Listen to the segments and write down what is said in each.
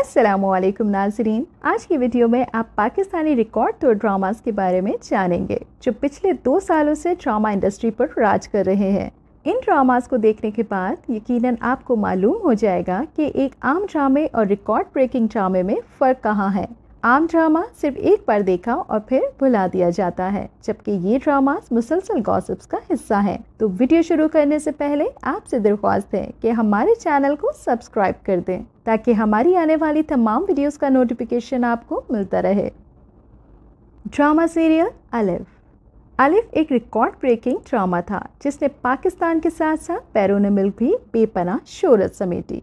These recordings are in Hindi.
असलम नाजरीन आज की वीडियो में आप पाकिस्तानी रिकॉर्ड तोड़ ड्रामास के बारे में जानेंगे जो पिछले दो सालों से ड्रामा इंडस्ट्री पर राज कर रहे हैं इन ड्रामास को देखने के बाद यकीनन आपको मालूम हो जाएगा कि एक आम ड्रामे और रिकॉर्ड ब्रेकिंग ड्रामे में फ़र्क कहाँ है आम ड्रामा सिर्फ एक बार देखा और फिर भुला दिया जाता है जबकि ये ड्रामा मुसलसल गॉसिप्स का हिस्सा है तो वीडियो शुरू करने से पहले आपसे दरख्वास्त है कि हमारे चैनल को सब्सक्राइब कर दें ताकि हमारी आने वाली तमाम वीडियोस का नोटिफिकेशन आपको मिलता रहे ड्रामा सीरियल अलिफ अलिफ एक रिकॉर्ड ब्रेकिंग ड्रामा था जिसने पाकिस्तान के साथ साथ पैरों ने मिल्क भी बेपना शोरत समेटी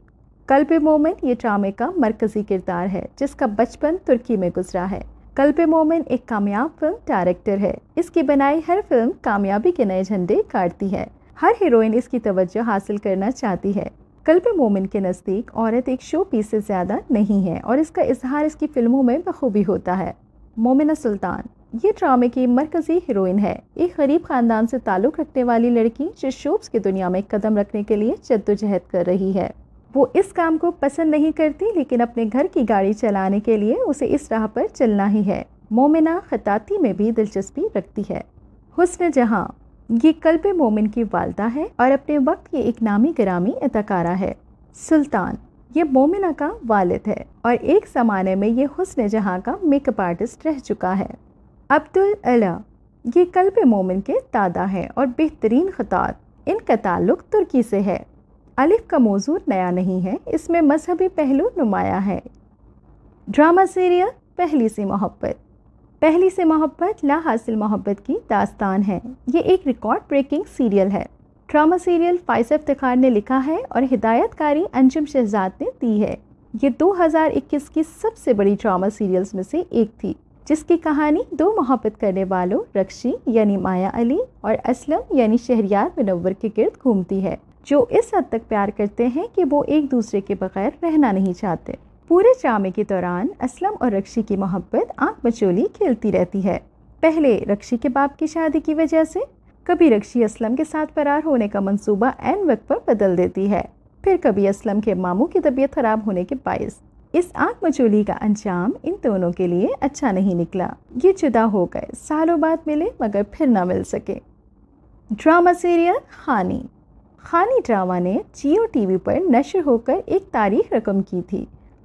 कल्प मोमिन ये ड्रामे का मरकजी किरदार है जिसका बचपन तुर्की में गुजरा है कल्प मोमिन एक कामयाब फिल्म डायरेक्टर है इसकी बनाई हर फिल्म कामयाबी के नए झंडे काटती है हर हीरोइन इसकी तवज्जो हासिल करना चाहती है कल्प मोमिन के नज़दीक औरत एक शो पीस से ज़्यादा नहीं है और इसका इजहार इसकी फिल्मों में बखूबी होता है मोमिना सुल्तान ये ड्रामे की मरकजी हीरोइन है एक गरीब खानदान से ताल्लुक़ रखने वाली लड़की जो शोब्स की दुनिया में कदम रखने के लिए जद्दोजहद कर रही है वो इस काम को पसंद नहीं करती लेकिन अपने घर की गाड़ी चलाने के लिए उसे इस राह पर चलना ही है मोमिना खताती में भी दिलचस्पी रखती है हुसन जहाँ ये कल्ब मोमिन की वालदा है और अपने वक्त की एक नामी ग्रामी अदाकारा है सुल्तान ये मोमिना का वालिद है और एक ज़माने में ये हुसन जहाँ का मेकअप आर्टिस्ट रह चुका है अब्दुल अला ये कल्ब मोमिन के दादा हैं और बेहतरीन खतात इनका ताल्लुक तुर्की से है अलिफ का मौजूद नया नहीं है इसमें मजहबी पहलू नुमाया है ड्रामा सीरियल पहली सी मोहब्बत पहली से मोहब्बत ला हासिल मोहब्बत की दास्तान है ये एक रिकॉर्ड ब्रेकिंग सीरियल है ड्रामा सीरियल फाइज इफ्तार ने लिखा है और हिदायतकारी अंजुम शहजाद ने दी है ये 2021 की सबसे बड़ी ड्रामा सीरियल्स में से एक थी जिसकी कहानी दो मोहब्बत करने वालों रक्षी यानी माया अली और असलम यानी शहरियार मनवर के गिर्द घूमती है जो इस हद तक प्यार करते हैं कि वो एक दूसरे के बगैर रहना नहीं चाहते पूरे ड्रामे के दौरान असलम और रक्षी की मोहब्बत आंख बचोली खेलती रहती है पहले रक्षी के बाप की शादी की वजह से कभी रक्षी असलम के साथ फरार होने का मंसूबा एन वक्त पर बदल देती है फिर कभी असलम के मामू की तबीयत खराब होने के बायस इस आंख मचोली का अंजाम इन दोनों के लिए अच्छा नहीं निकला ये जुदा हो गए सालों बाद मिले मगर फिर ना मिल सके ड्रामा सीरियल खानी खानी ड्रामा ने जियो टीवी पर नशर होकर एक तारीख रकम की थी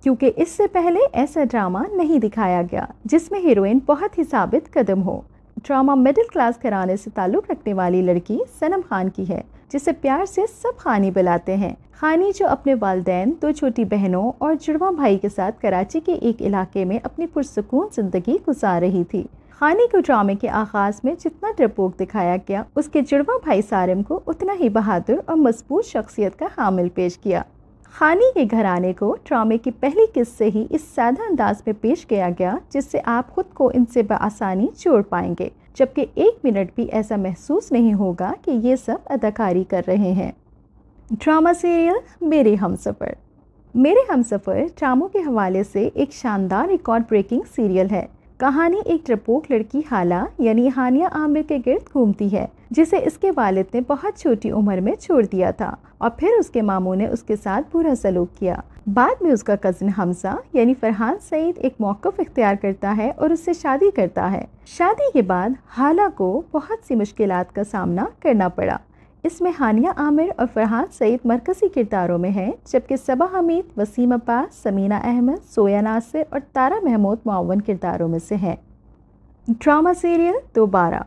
क्योंकि इससे पहले ऐसा ड्रामा नहीं दिखाया गया जिसमें हीरोइन बहुत ही साबित कदम हो ड्रामा मिडिल क्लास घराने से ताल्लुक़ रखने वाली लड़की सनम खान की है जिसे प्यार से सब खानी बुलाते हैं खानी जो अपने वालदे दो छोटी बहनों और जुड़वा भाई के साथ कराची के एक इलाके में अपनी पुरसकून ज़िंदगी गुजार रही थी हानि को ड्रामे के आगाज़ में जितना डरपोक दिखाया गया उसके जुड़वा भाई सारम को उतना ही बहादुर और मजबूत शख्सियत का हामिल पेश किया खानी के घराने को ड्रामे की पहली किस्त से ही इस सादा अंदाज में पेश किया गया जिससे आप खुद को इनसे बसानी जोड़ पाएंगे जबकि एक मिनट भी ऐसा महसूस नहीं होगा कि ये सब अदाकारी कर रहे हैं ड्रामा सीरियल मेरे हम सफ़र मेरे हम सफ़र ड्रामों के हवाले से एक शानदार रिकॉर्ड ब्रेकिंग सीरियल है कहानी एक ट्रपोक लड़की हाला यानी हानिया आमिर के गिर्द घूमती है जिसे इसके वालिद ने बहुत छोटी उम्र में छोड़ दिया था और फिर उसके मामू ने उसके साथ बुरा सलूक किया बाद में उसका कज़न हमजा यानी फरहान सईद एक मौकफ इख्तियार करता है और उससे शादी करता है शादी के बाद हाला को बहुत सी मुश्किल का सामना करना पड़ा इसमें हानिया आमिर और फरहान सईद मरकजी किरदारों में हैं जबकि सबा हमीद वसीम अब्बास समीना अहमद सोया नासिर और तारा महमूद मावन किरदारों में से हैं drama serial Dobara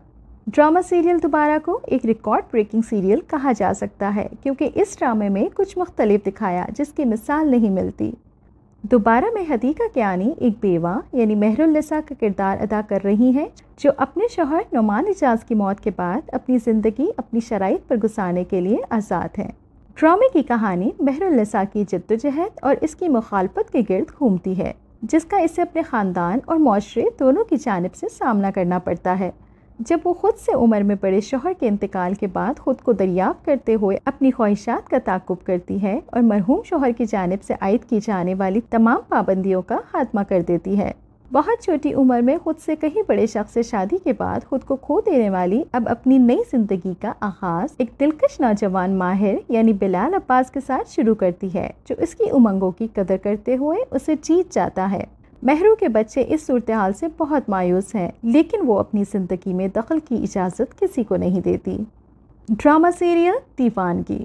drama serial Dobara को एक रिकॉर्ड ब्रेकिंग सीरियल कहा जा सकता है क्योंकि इस ड्रामे में कुछ मुख्तलिफ दिखाया जिसकी मिसाल नहीं मिलती दोबारा में हदीका आनी एक बेवा यानी महरुलसा का किरदार अदा कर रही हैं जो अपने शोहर नुमान एजाज की मौत के बाद अपनी ज़िंदगी अपनी शराइ पर गुसाने के लिए आज़ाद हैं ड्रामे की कहानी महरुलसा की जद्दोजहद और इसकी मुखालफत के गर्द घूमती है जिसका इसे अपने ख़ानदान और माशरे दोनों की जानब से सामना करना पड़ता है जब वो ख़ुद से उम्र में बड़े शोहर के इंतकाल के बाद ख़ुद को दरियाफ़ करते हुए अपनी ख्वाहिशात का ताकुब करती है और मरहूम शोहर की जानब से आयद की जाने वाली तमाम पाबंदियों का खात्मा कर देती है बहुत छोटी उम्र में खुद से कहीं बड़े शख्स से शादी के बाद खुद को खो देने वाली अब अपनी नई जिंदगी का आगाज एक दिलकश नौजवान माहिर यानी बिलाल अब्बास के साथ शुरू करती है जो इसकी उमंगों की कदर करते हुए उसे जीत जाता है महरू के बच्चे इस सूरत हाल से बहुत मायूस हैं लेकिन वो अपनी ज़िंदगी में दखल की इजाज़त किसी को नहीं देती ड्रामा सीरियल दीवानगी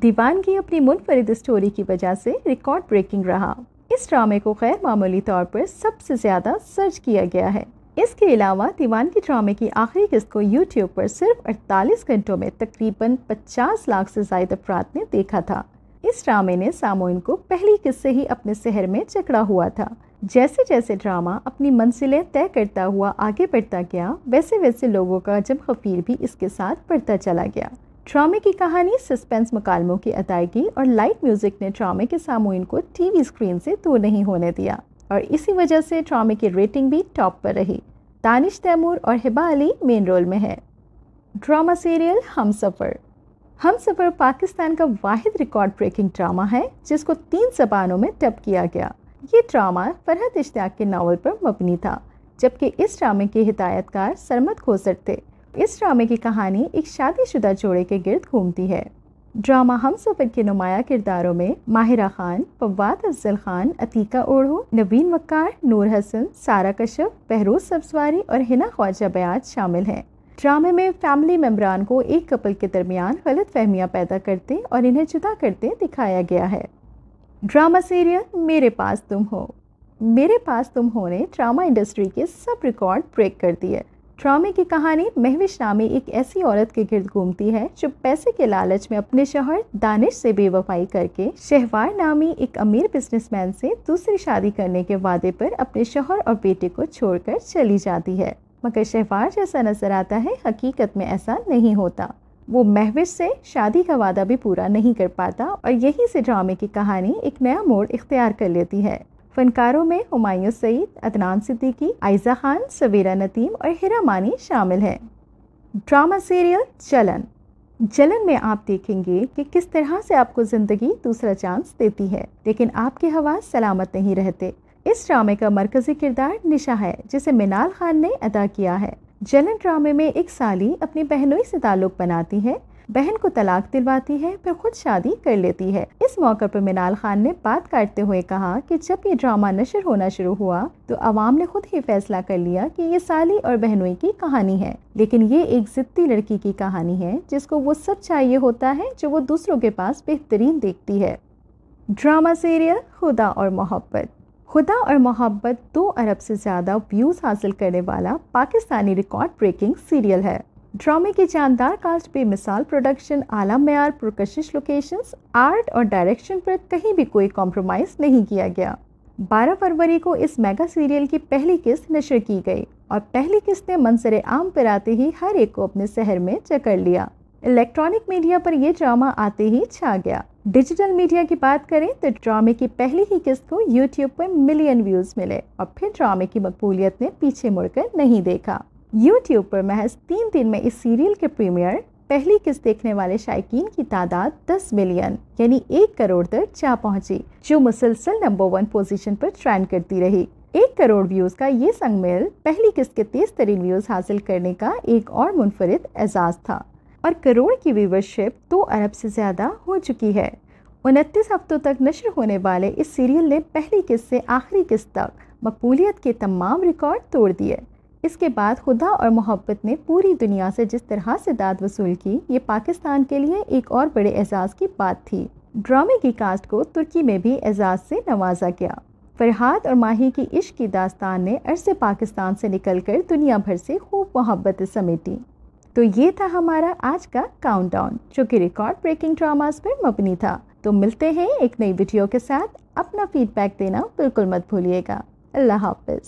दीवानगी अपनी मुनफरद स्टोरी की वजह से रिकॉर्ड ब्रेकिंग रहा इस ड्रामे को गैर मामूली तौर पर सबसे ज़्यादा सर्च किया गया है इसके अलावा दीवानगी ड्रामे की आखिरी किस्त को यूट्यूब पर सिर्फ 48 घंटों में तकरीबन 50 लाख से ज़ायद अफराद ने देखा था इस ड्रामे ने सामोइन को पहली किस्त से ही अपने शहर में चकड़ा हुआ था जैसे जैसे ड्रामा अपनी मंजिलें तय करता हुआ आगे बढ़ता गया वैसे वैसे लोगों का जम खफीर भी इसके साथ बढ़ता चला गया ड्रामे की कहानी सस्पेंस मुकालमों की अदायगी और लाइट म्यूज़िक ने ड्रामे के सामून को टीवी स्क्रीन से दूर नहीं होने दिया और इसी वजह से ड्रामे की रेटिंग भी टॉप पर रही दानिश तैमूर और हिबा अली मेन रोल में है ड्रामा सीरियल हम सफ़र हम सफ़र पाकिस्तान का वाहिद रिकॉर्ड ब्रेकिंग ड्रामा है जिसको तीन जबानों में डब किया गया ये ड्रामा फरहत इश्तियाक के नावल पर मबनी था जबकि इस ड्रामे के हिदायतकार सरमत खोसर थे इस ड्रामे की कहानी एक शादीशुदा जोड़े के गिर्द घूमती है ड्रामा हम सफ़र के नुमाया किरदारों में माहिरा खान फवाद अफजल खान अतीका ओढ़ो नवीन वकार नूर हसन सारा कश्यप बहरोज सब्सवारी और हिना ख्वाजा बयाज शामिल हैं ड्रामे में फैमिली मेम्बरान को एक कपल के दरमियान गलत फहमियाँ पैदा करते और इन्हें जुदा करते दिखाया गया है ड्रामा सीरियल मेरे पास तुम हो मेरे पास तुम हो ने ड्रामा इंडस्ट्री के सब रिकॉर्ड ब्रेक कर दिए ड्रामे की कहानी महविश नामी एक ऐसी औरत के गिर्द घूमती है जो पैसे के लालच में अपने शोहर दानिश से बेवफाई करके शहवार नामी एक अमीर बिजनेसमैन से दूसरी शादी करने के वादे पर अपने शोहर और बेटे को छोड़कर चली जाती है मगर शहवार जैसा नजर आता है हकीकत में ऐसा नहीं होता वो महविश से शादी का वादा भी पूरा नहीं कर पाता और यहीं से ड्रामे की कहानी एक नया मोड़ इख्तियार कर लेती है फनकारों में हुमायूं सईद अदनान सिद्दीकी आयजा खान सवेरा नतीम और हिरा मानी शामिल हैं ड्रामा सीरियल जलन जलन में आप देखेंगे कि किस तरह से आपको ज़िंदगी दूसरा चांस देती है लेकिन आपके हवास सलामत नहीं रहते इस ड्रामे का मरकज़ी किरदार निशा है जिसे मिनाल खान ने अदा किया है जलन ड्रामे में एक साली अपनी बहनोई से ताल्लुक बनाती है बहन को तलाक दिलवाती है फिर खुद शादी कर लेती है इस मौके पर मिनाल खान ने बात काटते हुए कहा कि जब ये ड्रामा नशर होना शुरू हुआ तो आवाम ने खुद ही फैसला कर लिया कि ये साली और बहनोई की कहानी है लेकिन ये एक जिद्दी लड़की की कहानी है जिसको वो सब चाहिए होता है जो वो दूसरों के पास बेहतरीन देखती है ड्रामा सीरियल खुदा और मोहब्बत खुदा और मोहब्बत दो अरब से ज़्यादा व्यूज़ हासिल करने वाला पाकिस्तानी रिकॉर्ड ब्रेकिंग सीरियल है ड्रामे की जानदार कास्ट पे मिसाल प्रोडक्शन आला मैार प्रकशिश लोकेशंस आर्ट और डायरेक्शन पर कहीं भी कोई कॉम्प्रोमाइज़ नहीं किया गया 12 फरवरी को इस मेगा सीरियल की पहली किस्त नशर की गई और पहली किस्त ने मंसर आम पर आते ही हर एक को अपने शहर में चकर लिया इलेक्ट्रॉनिक मीडिया पर यह ड्रामा आते ही छा गया डिजिटल मीडिया की बात करें तो ड्रामे की पहली ही किस्त को यूट्यूब पर मिलियन व्यूज मिले और फिर ड्रामे की मकबूलियत ने पीछे मुड़कर नहीं देखा यूट्यूब पर महज तीन दिन में इस सीरियल के प्रीमियर पहली किस्त देखने वाले शायकीन की तादाद 10 मिलियन यानी एक करोड़ तक जा पहुंची जो मुसलसल नंबर वन पोजीशन पर ट्रेंड करती रही एक करोड़ व्यूज का ये संगमेल पहली किस्त के तेज तरीन व्यूज हासिल करने का एक और मुनफरद एजाज था और करोड़ की व्यूवरशिप दो अरब से ज़्यादा हो चुकी है उनतीस हफ्तों तक नशर होने वाले इस सीरियल ने पहली किस्त से आखिरी किस्त तक मकबूलीत के तमाम रिकॉर्ड तोड़ दिए इसके बाद खुदा और मोहब्बत ने पूरी दुनिया से जिस तरह से दाद वसूल की ये पाकिस्तान के लिए एक और बड़े एजाज़ की बात थी ड्रामे की कास्ट को तुर्की में भी एजाज़ से नवाजा गया फरहाद और माही की इश्क की दास्तान ने अरसे पाकिस्तान से निकलकर दुनिया भर से खूब मोहब्बत समेटी तो ये था हमारा आज का काउंट डाउन जो कि रिकॉर्ड ब्रेकिंग ड्रामाज पर मबनी था तो मिलते हैं एक नई वीडियो के साथ अपना फीडबैक देना बिल्कुल मत भूलिएगा अल्लाह हाफिज